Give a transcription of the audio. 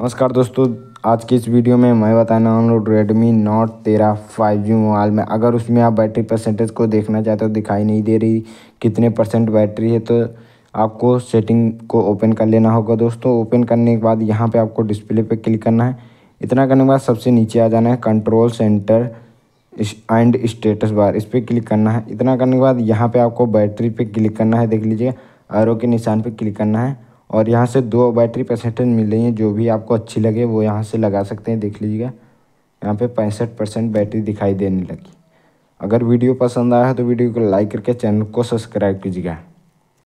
नमस्कार दोस्तों आज के इस वीडियो में मैं बताना वाला हूँ रेडमी नोट तेरह फाइव जी मोबाइल में अगर उसमें आप बैटरी परसेंटेज को देखना चाहते हो दिखाई नहीं दे रही कितने परसेंट बैटरी है तो आपको सेटिंग को ओपन कर लेना होगा दोस्तों ओपन करने के बाद यहाँ पे आपको डिस्प्ले पे क्लिक करना है इतना करने के बाद सबसे नीचे आ जाना है control centre and status bar इस पर क्लिक करना है इतना करने के बाद यहाँ पर आपको बैटरी पर क्लिक करना है देख लीजिए एरो के निशान पर क्लिक करना है और यहाँ से दो बैटरी परसेंटेज मिल रही है जो भी आपको अच्छी लगे वो यहाँ से लगा सकते हैं देख लीजिएगा यहाँ पे पैंसठ परसेंट बैटरी दिखाई देने लगी अगर वीडियो पसंद आया है तो वीडियो को लाइक करके चैनल को सब्सक्राइब कीजिएगा